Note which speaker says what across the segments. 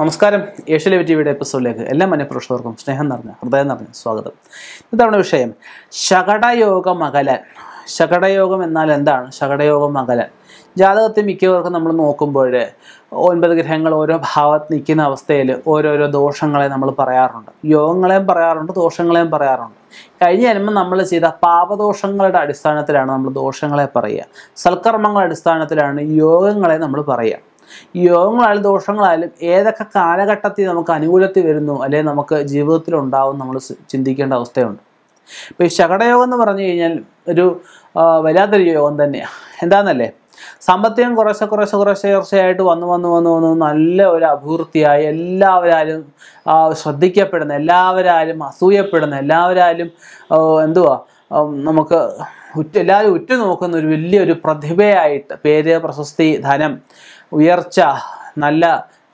Speaker 1: നമസ്കാരം ഏഷ്യയിലെ ടിവിയുടെ എപ്പിസോഡിലേക്ക് എല്ലാ മനഃപ്രേക്ഷകർക്കും സ്നേഹം നിറഞ്ഞ ഹൃദയം നിറഞ്ഞ സ്വാഗതം ഇത്തവണ വിഷയം ശകടയോഗ അകലൻ ശകടയോഗം എന്നാൽ എന്താണ് ശകടയോഗ അകലൻ ജാതകത്തിൽ മിക്കവർക്കും നമ്മൾ നോക്കുമ്പോൾ ഒൻപത് ഗ്രഹങ്ങൾ ഓരോ ഭാവത്ത് നിൽക്കുന്ന അവസ്ഥയിൽ ഓരോരോ ദോഷങ്ങളെ നമ്മൾ പറയാറുണ്ട് യോഗങ്ങളെയും പറയാറുണ്ട് ദോഷങ്ങളെയും പറയാറുണ്ട് കഴിഞ്ഞ ജന്മം നമ്മൾ ചെയ്ത പാപദോഷങ്ങളുടെ അടിസ്ഥാനത്തിലാണ് നമ്മൾ ദോഷങ്ങളെ പറയുക സൽക്കർമ്മങ്ങളുടെ അടിസ്ഥാനത്തിലാണ് യോഗങ്ങളെ നമ്മൾ പറയുക യോഗങ്ങളായാലും ദോഷങ്ങളായാലും ഏതൊക്കെ കാലഘട്ടത്തിൽ നമുക്ക് അനുകൂലത്തിൽ വരുന്നു അല്ലെങ്കിൽ നമുക്ക് ജീവിതത്തിൽ ഉണ്ടാവും നമ്മൾ ചിന്തിക്കേണ്ട അവസ്ഥയുണ്ട് ഇപ്പം ഈ ശകടയോഗം എന്ന് പറഞ്ഞു കഴിഞ്ഞാൽ ഒരു വല്ലാത്തൊരു യോഗം തന്നെയാണ് എന്താണെന്നല്ലേ സാമ്പത്തികം കുറേശ്ശെ കുറേശ്ശെ കുറേശ്ശെ കുറേശ്ശെയായിട്ട് വന്നു വന്നു വന്നു വന്നു നല്ല ഒരു അഭിവൃദ്ധിയായി എല്ലാവരാലും ശ്രദ്ധിക്കപ്പെടുന്ന എല്ലാവരാലും അസൂയപ്പെടുന്ന എല്ലാവരാലും എന്തുവാ നമുക്ക് ഉറ്റ എല്ലാവരും നോക്കുന്ന ഒരു വലിയൊരു പ്രതിഭയായിട്ട് പേര് പ്രശസ്തി ധനം ഉയർച്ച നല്ല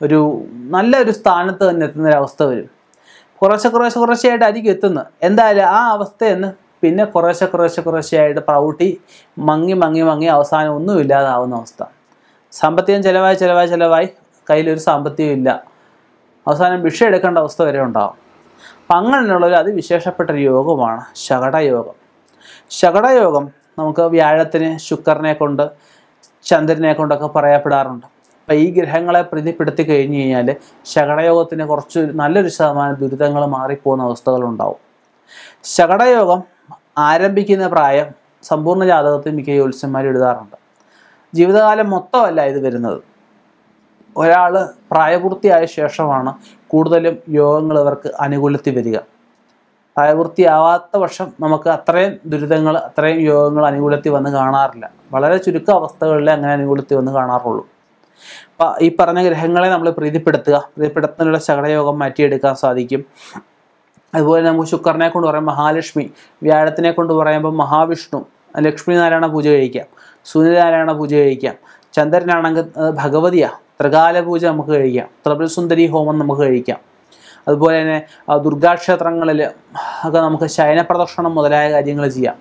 Speaker 1: ഒരു നല്ല ഒരു സ്ഥാനത്ത് തന്നെ എത്തുന്ന ഒരു അവസ്ഥ വരും കുറേശ്ശെ കുറേശ്ശെ കുറേശ്ശെയായിട്ടായിരിക്കും എത്തുന്നത് എന്തായാലും ആ അവസ്ഥയെന്ന് പിന്നെ കുറേശ്ശെ കുറേശ്ശെ കുറേശ്ശെയായിട്ട് പ്രൗട്ടി മങ്ങി മങ്ങി മങ്ങി അവസാനം ഒന്നും ഇല്ലാതാവുന്ന അവസ്ഥ സാമ്പത്തികം ചിലവായി ചിലവായി ചിലവായി കയ്യിലൊരു സാമ്പത്തികം ഇല്ല അവസാനം ഭിക്ഷ എടുക്കേണ്ട അവസ്ഥ വരെ ഉണ്ടാവും അപ്പം അങ്ങനെയുള്ളൊരു അതിവിശേഷപ്പെട്ട യോഗമാണ് ശകടയോഗം ശകടയോഗം നമുക്ക് വ്യാഴത്തിന് ശുക്രനെ കൊണ്ട് ചന്ദ്രനെ കൊണ്ടൊക്കെ പറയപ്പെടാറുണ്ട് അപ്പം ഈ ഗ്രഹങ്ങളെ പ്രീതിപ്പെടുത്തി കഴിഞ്ഞു കഴിഞ്ഞാൽ ശകടയോഗത്തിന് കുറച്ച് നല്ലൊരു ശതമാനം ദുരിതങ്ങൾ മാറിപ്പോകുന്ന അവസ്ഥകളുണ്ടാവും ശകടയോഗം ആരംഭിക്കുന്ന പ്രായം സമ്പൂർണ്ണ ജാതകത്തിൽ മിക്ക ജ്യോത്സ്യന്മാർ എഴുതാറുണ്ട് ജീവിതകാലം മൊത്തമല്ല ഇത് വരുന്നത് ഒരാൾ പ്രായപൂർത്തിയായ ശേഷമാണ് കൂടുതലും യോഗങ്ങൾ ഇവർക്ക് അനുകൂലത്തിൽ വരിക പ്രായപൂർത്തിയാവാത്ത വർഷം നമുക്ക് അത്രയും ദുരിതങ്ങൾ അത്രയും യോഗങ്ങൾ അനുകൂലത്തിൽ വന്ന് കാണാറില്ല വളരെ ചുരുക്ക അവസ്ഥകളിൽ അങ്ങനെ അനുകൂലത്തിൽ വന്ന് കാണാറുള്ളൂ ഈ പറഞ്ഞ ഗ്രഹങ്ങളെ നമ്മൾ പ്രീതിപ്പെടുത്തുക പ്രീതിപ്പെടുത്തുന്നതിനുള്ള ശകടയോഗം മാറ്റിയെടുക്കാൻ സാധിക്കും അതുപോലെ നമുക്ക് ശുക്രനെ കൊണ്ട് പറയാം മഹാലക്ഷ്മി വ്യാഴത്തിനെ കൊണ്ട് പറയുമ്പോൾ മഹാവിഷ്ണു ലക്ഷ്മി നാരായണ പൂജ കഴിക്കാം സൂര്യനാരായണ പൂജ കഴിക്കാം ചന്ദ്രനാണെങ്കിൽ ഭഗവതിയാണ് ത്രികാല പൂജ നമുക്ക് കഴിക്കാം ത്രിപുരസുന്ദരി ഹോമം നമുക്ക് കഴിക്കാം അതുപോലെ തന്നെ ദുർഗാക്ഷേത്രങ്ങളിൽ ഒക്കെ നമുക്ക് ശയനപ്രദക്ഷിണം മുതലായ കാര്യങ്ങൾ ചെയ്യാം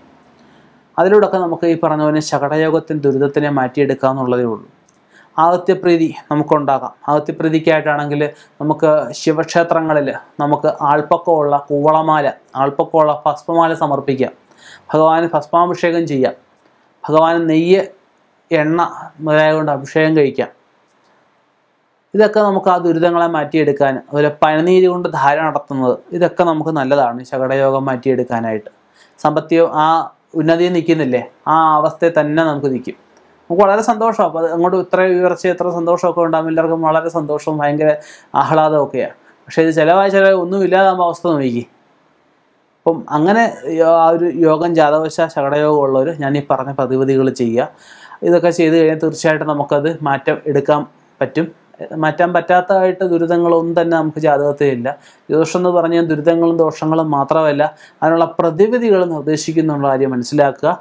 Speaker 1: അതിലൂടെയൊക്കെ നമുക്ക് ഈ പറഞ്ഞ പോലെ ശകടയോഗത്തിന് ദുരിതത്തിനെ മാറ്റിയെടുക്കുക എന്നുള്ളതേ ഉള്ളൂ ആകത്യപ്രീതി നമുക്കുണ്ടാകാം ആകത്യപ്രീതിക്കായിട്ടാണെങ്കിൽ നമുക്ക് ശിവക്ഷേത്രങ്ങളിൽ നമുക്ക് ആൾപ്പക്കമുള്ള കൂവളമാല ആൾപ്പക്കമുള്ള ഭസ്മമാല സമർപ്പിക്കാം ഭഗവാന് ഭസ്മാഭിഷേകം ചെയ്യാം ഭഗവാന് നെയ്യ് എണ്ണ കൊണ്ട് അഭിഷേകം കഴിക്കാം ഇതൊക്കെ നമുക്ക് ആ ദുരിതങ്ങളെ മാറ്റിയെടുക്കാൻ അതുപോലെ പനിനീര് കൊണ്ട് ധാര നടത്തുന്നത് ഇതൊക്കെ നമുക്ക് നല്ലതാണ് ശകടയോഗം മാറ്റിയെടുക്കാനായിട്ട് സമ്പത്തിയോ ആ ഉന്നതിയിൽ നിൽക്കുന്നില്ലേ ആ അവസ്ഥയെ തന്നെ നമുക്ക് നിൽക്കും നമുക്ക് വളരെ സന്തോഷമാണ് അപ്പോൾ അങ്ങോട്ട് ഇത്ര ഉയർച്ച എത്ര സന്തോഷമൊക്കെ ഉണ്ടാകും എല്ലാവർക്കും വളരെ സന്തോഷവും ഭയങ്കര ആഹ്ലാദമൊക്കെയാണ് പക്ഷേ ഇത് ചിലവായ ചില ഒന്നുമില്ലാതാകുമ്പോൾ അവസ്ഥ നോക്കി അപ്പം അങ്ങനെ ആ ഒരു യോഗം ജാതവശ ശകടയോഗം ഉള്ളവർ ഞാൻ ഈ പറഞ്ഞ പ്രതിവിധികൾ ചെയ്യുക ഇതൊക്കെ ചെയ്ത് കഴിഞ്ഞാൽ തീർച്ചയായിട്ടും നമുക്കത് മാറ്റം എടുക്കാൻ പറ്റും മാറ്റാൻ പറ്റാത്തതായിട്ട് ദുരിതങ്ങളൊന്നും തന്നെ നമുക്ക് ജാതകത്തിലില്ല ജ്യോതിഷം എന്ന് പറഞ്ഞാൽ ദുരിതങ്ങളും ദോഷങ്ങളും മാത്രമല്ല അതിനുള്ള പ്രതിവിധികൾ നിർദ്ദേശിക്കുന്നുള്ള കാര്യം മനസ്സിലാക്കുക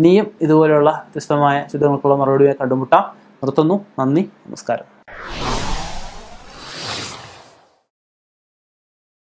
Speaker 1: ഇനിയും ഇതുപോലെയുള്ള വ്യത്യസ്തമായ ചിത്രങ്ങൾക്കുള്ള മറുപടിയായി കണ്ടുമുട്ടാം നിർത്തുന്നു നന്ദി നമസ്കാരം